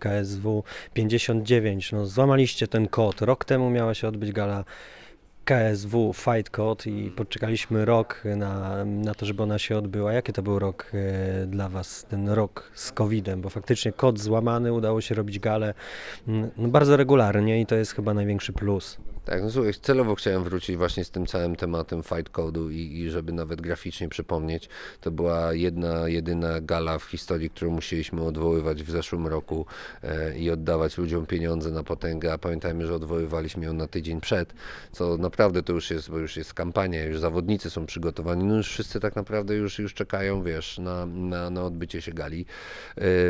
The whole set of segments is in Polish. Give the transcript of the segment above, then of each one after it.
KSW 59. No, złamaliście ten kod. Rok temu miała się odbyć gala KSW Fight Code i mm. poczekaliśmy rok na, na to, żeby ona się odbyła. Jaki to był rok e, dla Was, ten rok z COVID-em? Bo faktycznie kod złamany, udało się robić galę mm, no, bardzo regularnie i to jest chyba największy plus. Tak, no słuchaj, celowo chciałem wrócić właśnie z tym całym tematem Fight Code'u i, i żeby nawet graficznie przypomnieć, to była jedna, jedyna gala w historii, którą musieliśmy odwoływać w zeszłym roku e, i oddawać ludziom pieniądze na potęgę, a pamiętajmy, że odwoływaliśmy ją na tydzień przed, co naprawdę to już jest, bo już jest kampania, już zawodnicy są przygotowani, no już wszyscy tak naprawdę już, już czekają, wiesz, na, na, na odbycie się gali.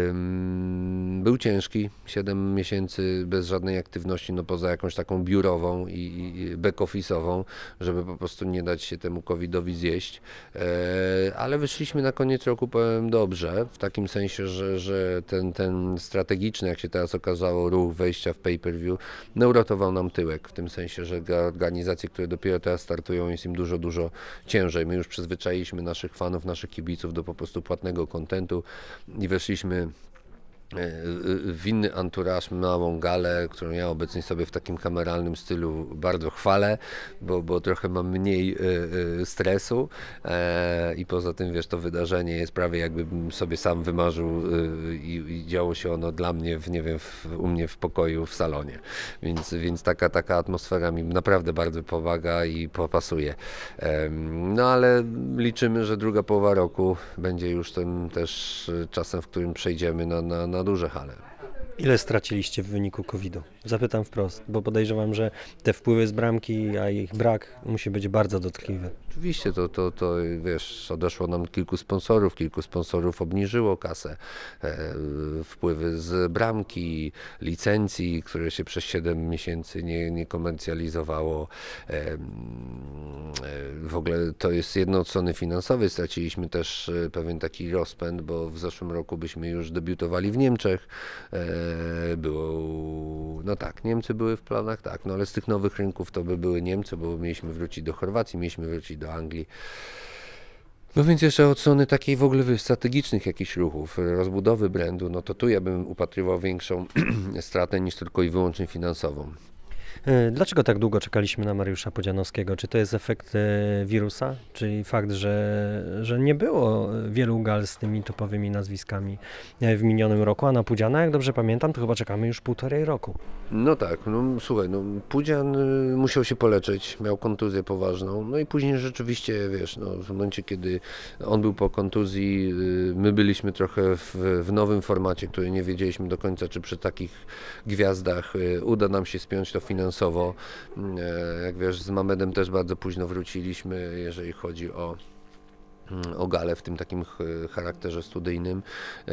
Ym, był ciężki, 7 miesięcy bez żadnej aktywności, no poza jakąś taką biurową i, i back-office'ową, żeby po prostu nie dać się temu COVID-owi zjeść. E, ale wyszliśmy na koniec roku, powiem, dobrze, w takim sensie, że, że ten, ten strategiczny, jak się teraz okazało, ruch wejścia w pay-per-view, no uratował nam tyłek, w tym sensie, że organizacje, które dopiero teraz startują, jest im dużo, dużo ciężej. My już przyzwyczailiśmy naszych fanów, naszych kibiców do po prostu płatnego kontentu i weszliśmy E, e, winny anturaż, małą galę, którą ja obecnie sobie w takim kameralnym stylu bardzo chwalę, bo, bo trochę mam mniej e, stresu i poza tym, wiesz, to wydarzenie jest prawie jakbym sobie sam wymarzył i, i działo się ono dla mnie, w, nie wiem, w, u mnie w pokoju, w salonie, więc, więc taka, taka atmosfera mi naprawdę bardzo pomaga i popasuje. No ale liczymy, że druga połowa roku będzie już tym też czasem, w którym przejdziemy na, na, na na duże hale. Ile straciliście w wyniku COVID-u? Zapytam wprost, bo podejrzewam, że te wpływy z bramki, a ich brak musi być bardzo dotkliwy. Oczywiście, to, to, to wiesz, odeszło nam kilku sponsorów, kilku sponsorów obniżyło kasę. E, wpływy z bramki, licencji, które się przez 7 miesięcy nie, nie komercjalizowało. E, e, w ogóle to jest jedno od strony finansowej. Straciliśmy też e, pewien taki rozpęd, bo w zeszłym roku byśmy już debiutowali w Niemczech. E, było no tak, Niemcy były w planach, tak, no ale z tych nowych rynków to by były Niemcy, bo mieliśmy wrócić do Chorwacji, mieliśmy wrócić do Anglii. No więc jeszcze od strony takiej w ogóle strategicznych jakichś ruchów, e, rozbudowy brandu, no to tu ja bym upatrywał większą stratę niż tylko i wyłącznie finansową. E, dlaczego tak długo czekaliśmy na Mariusza Podzianowskiego? Czy to jest efekt e, wirusa, czyli fakt, że, że nie było wielu gal z tymi topowymi nazwiskami e, w minionym roku, a na Pudziana, jak dobrze pamiętam, to chyba czekamy już półtorej roku. No tak, no słuchaj, no, Pudzian y, musiał się poleczyć, miał kontuzję poważną, no i później rzeczywiście, wiesz, no, w momencie, kiedy on był po kontuzji, y, my byliśmy trochę w, w nowym formacie, który nie wiedzieliśmy do końca, czy przy takich gwiazdach y, uda nam się spiąć to finansowanie finansowo. Mm, e, jak wiesz, z Mamedem też bardzo późno wróciliśmy, jeżeli chodzi o mm, o Gale w tym takim charakterze studyjnym. E,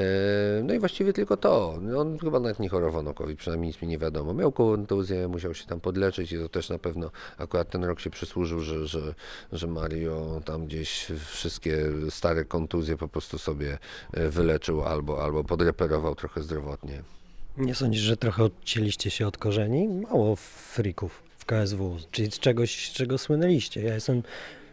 no i właściwie tylko to. On chyba nawet nie chorował nokowi, przynajmniej nic mi nie wiadomo. Miał kontuzję, musiał się tam podleczyć i to też na pewno akurat ten rok się przysłużył, że, że, że Mario tam gdzieś wszystkie stare kontuzje po prostu sobie e, wyleczył albo, albo podreperował trochę zdrowotnie. Nie sądzisz, że trochę odcięliście się od korzeni? Mało frików w KSW, czyli z czegoś, z czego słynęliście. Ja jestem,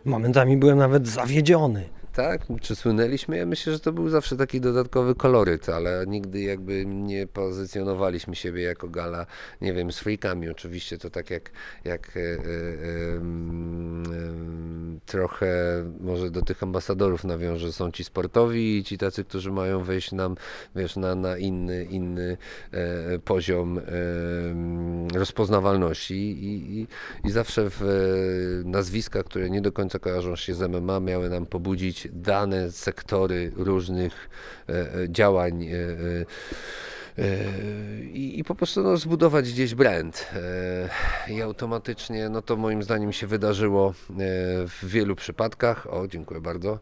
momentami byłem nawet zawiedziony. Tak, czy słynęliśmy? Ja myślę, że to był zawsze taki dodatkowy koloryt, ale nigdy jakby nie pozycjonowaliśmy siebie jako gala, nie wiem, z freakami. Oczywiście to tak jak, jak yy, yy, yy, trochę może do tych ambasadorów nawiążę, są ci sportowi i ci tacy, którzy mają wejść nam, wiesz, na, na inny, inny e, poziom e, rozpoznawalności I, i, i zawsze w e, nazwiska, które nie do końca kojarzą się z MMA, miały nam pobudzić dane sektory różnych e, e, działań e, Yy, I, i po prostu no, zbudować gdzieś brand. Yy, I automatycznie, no to moim zdaniem się wydarzyło yy, w wielu przypadkach. O, dziękuję bardzo.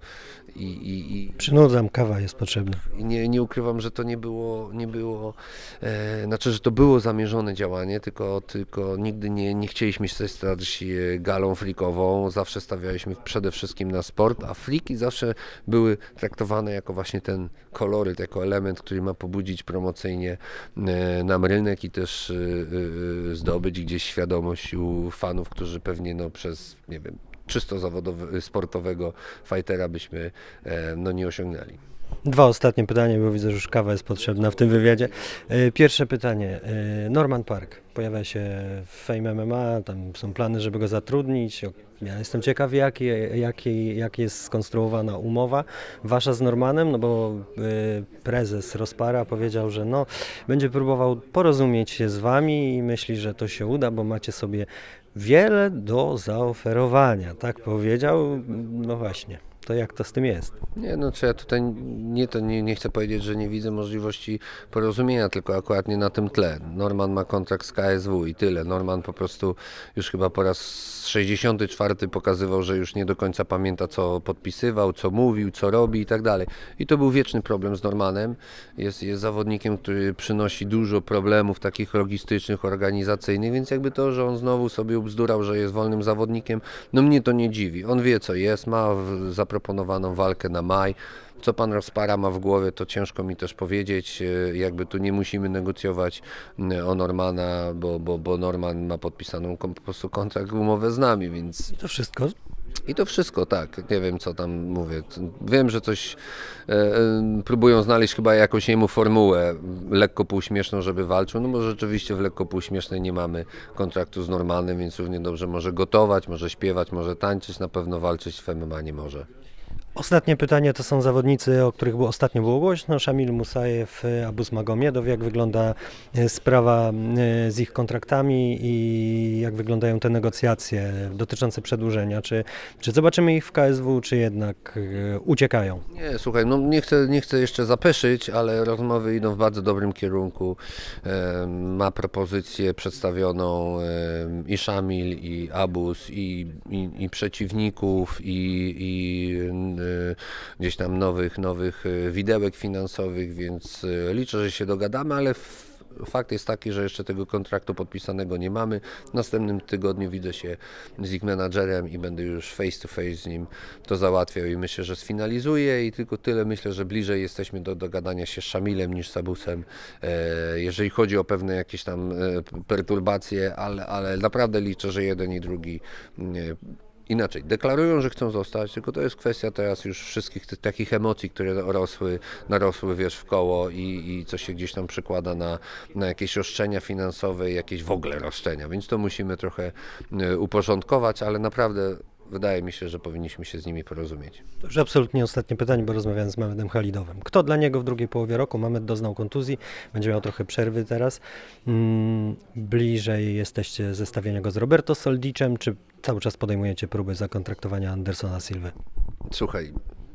I, i, i Przynudzam, kawa jest potrzebna. Nie, nie ukrywam, że to nie było, nie było, e, znaczy, że to było zamierzone działanie, tylko, tylko nigdy nie, nie chcieliśmy się stać galą flikową. Zawsze stawialiśmy przede wszystkim na sport, a fliki zawsze były traktowane jako właśnie ten koloryt, jako element, który ma pobudzić promocyjnie na e, nam rynek i też e, e, zdobyć gdzieś świadomość u fanów, którzy pewnie no przez, nie wiem, czysto zawodowy sportowego fightera byśmy no, nie osiągnęli. Dwa ostatnie pytania, bo widzę, że już kawa jest potrzebna w tym wywiadzie. E, pierwsze pytanie. E, Norman Park pojawia się w Fame MMA, tam są plany, żeby go zatrudnić. Ja jestem ciekaw, jak, jak, jak jest skonstruowana umowa wasza z Normanem, no bo e, prezes Rozpara powiedział, że no, będzie próbował porozumieć się z wami i myśli, że to się uda, bo macie sobie wiele do zaoferowania. Tak powiedział, no właśnie to jak to z tym jest? Nie, no czy ja tutaj nie, to nie, nie chcę powiedzieć, że nie widzę możliwości porozumienia, tylko akurat nie na tym tle. Norman ma kontrakt z KSW i tyle. Norman po prostu już chyba po raz 64 pokazywał, że już nie do końca pamięta, co podpisywał, co mówił, co robi i tak dalej. I to był wieczny problem z Normanem. Jest, jest zawodnikiem, który przynosi dużo problemów takich logistycznych, organizacyjnych, więc jakby to, że on znowu sobie ubzdurał, że jest wolnym zawodnikiem, no mnie to nie dziwi. On wie, co jest, ma zapas zaproponowaną walkę na maj. Co pan Rozpara ma w głowie, to ciężko mi też powiedzieć. E, jakby tu nie musimy negocjować mm, o Normana, bo, bo, bo Norman ma podpisaną po prostu kontrakt, umowę z nami, więc... I to wszystko? I to wszystko, tak. Nie wiem, co tam mówię. Wiem, że coś e, e, próbują znaleźć chyba jakąś jemu formułę lekko półśmieszną, żeby walczył, no bo rzeczywiście w lekko półśmiesznej nie mamy kontraktu z Normanem, więc równie dobrze może gotować, może śpiewać, może tańczyć, na pewno walczyć w MMA nie może. Ostatnie pytanie to są zawodnicy, o których było, ostatnio było głośno. Szamil Musajew, y, Abus Magomiedow. Jak wygląda y, sprawa y, z ich kontraktami i jak wyglądają te negocjacje dotyczące przedłużenia? Czy, czy zobaczymy ich w KSW, czy jednak uciekają? Nie, słuchaj, no nie chcę, nie chcę jeszcze zapeszyć, ale rozmowy idą w bardzo dobrym kierunku. E, ma propozycję przedstawioną e, i Szamil, i Abus, i, i, i przeciwników, i, i Y, gdzieś tam nowych, nowych y, widełek finansowych, więc y, liczę, że się dogadamy, ale Fakt jest taki, że jeszcze tego kontraktu podpisanego nie mamy. W następnym tygodniu widzę się z ich menadżerem i będę już face to face z nim to załatwiał i myślę, że sfinalizuję i tylko tyle. Myślę, że bliżej jesteśmy do dogadania się z Szamilem niż Sabusem, e, jeżeli chodzi o pewne jakieś tam e, perturbacje, ale, ale naprawdę liczę, że jeden i drugi inaczej, deklarują, że chcą zostać, tylko to jest kwestia teraz już wszystkich tych, takich emocji, które narosły, narosły wiesz, w koło i, i co się gdzieś tam przekłada na, na jakieś roszczenia finansowe, jakieś w ogóle roszczenia, więc to musimy trochę y, uporządkować, ale naprawdę wydaje mi się, że powinniśmy się z nimi porozumieć. To już absolutnie ostatnie pytanie, bo rozmawiałem z Mamedem Halidowym. Kto dla niego w drugiej połowie roku? Mamed doznał kontuzji, będzie miał trochę przerwy teraz. Mm, bliżej jesteście zestawienia go z Roberto Soldiczem, czy cały czas podejmujecie próby zakontraktowania Andersona Silwy? Słuchaj,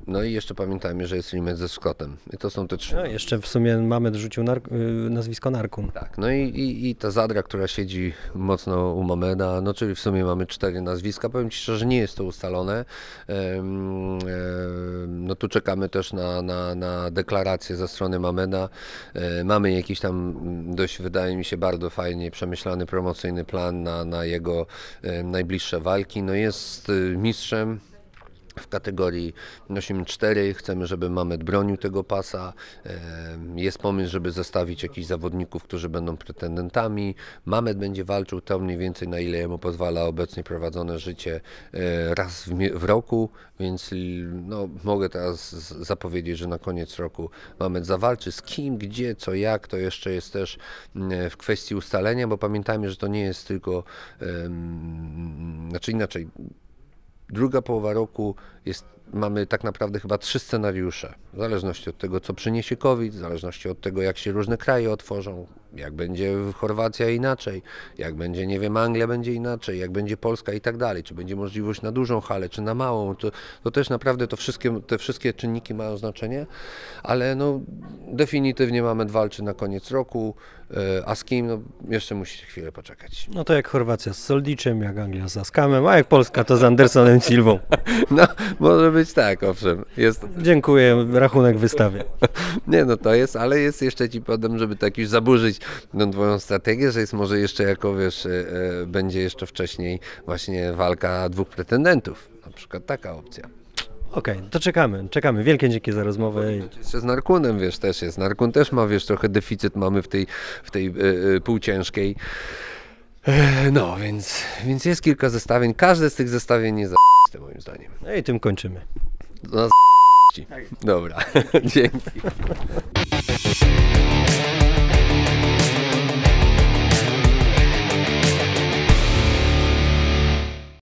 no i jeszcze pamiętajmy, że jest limit ze Scottem. I to są te trzy. No, jeszcze w sumie mamy dorzucił y, nazwisko Narkun. Tak, no i, i, i, ta zadra, która siedzi mocno u Mameda, no czyli w sumie mamy cztery nazwiska. Powiem Ci szczerze, nie jest to ustalone. No tu czekamy też na, na, na deklarację ze strony Mameda. E, mamy jakiś tam dość, wydaje mi się, bardzo fajnie przemyślany promocyjny plan na, na jego najbliższe walki. No jest y, mistrzem w kategorii 8-4. Chcemy, żeby Mamet bronił tego pasa. Jest pomysł, żeby zostawić jakichś zawodników, którzy będą pretendentami. Mamet będzie walczył to mniej więcej na ile jemu pozwala obecnie prowadzone życie e, raz w, roku, więc no, mogę teraz zapowiedzieć, że na koniec roku Mamet zawalczy z kim, gdzie, co, jak. To jeszcze jest też mm, w kwestii ustalenia, bo pamiętajmy, że to nie jest tylko, znaczy inaczej, druga połowa roku jest, mamy tak naprawdę chyba trzy scenariusze. W zależności od tego, co przyniesie COVID, w zależności od tego, jak się różne kraje otworzą, jak będzie Chorwacja inaczej, jak będzie, nie wiem, Anglia będzie inaczej, jak będzie Polska i tak dalej, czy będzie możliwość na dużą halę, czy na małą, to, to też naprawdę to wszystkie, te wszystkie czynniki mają znaczenie, ale no definitywnie mamy walczy na koniec roku, e, a z kim, no jeszcze musicie chwilę poczekać. No to jak Chorwacja z Soldiczem, jak Anglia z Askamem, a jak Polska to z Andersonem Marcinem Silwą. No, może być tak, owszem. Jest... Dziękuję, rachunek wystawię. Nie, no to jest, ale jest jeszcze ci podam, żeby tak już zaburzyć tą twoją strategię, że jest może jeszcze jako, wiesz, e, e, będzie jeszcze wcześniej właśnie walka dwóch pretendentów. Na przykład taka opcja. Okej, okay, to czekamy, czekamy. Wielkie dzięki za rozmowę. Jeszcze z Narkunem, wiesz, też jest. Narkun też ma, wiesz, trochę deficyt mamy w tej, w tej e, półciężkiej. No, więc, więc jest kilka zestawień. Każde z tych zestawień jest za moim zdaniem. No i tym kończymy. No, Dobra, dzięki.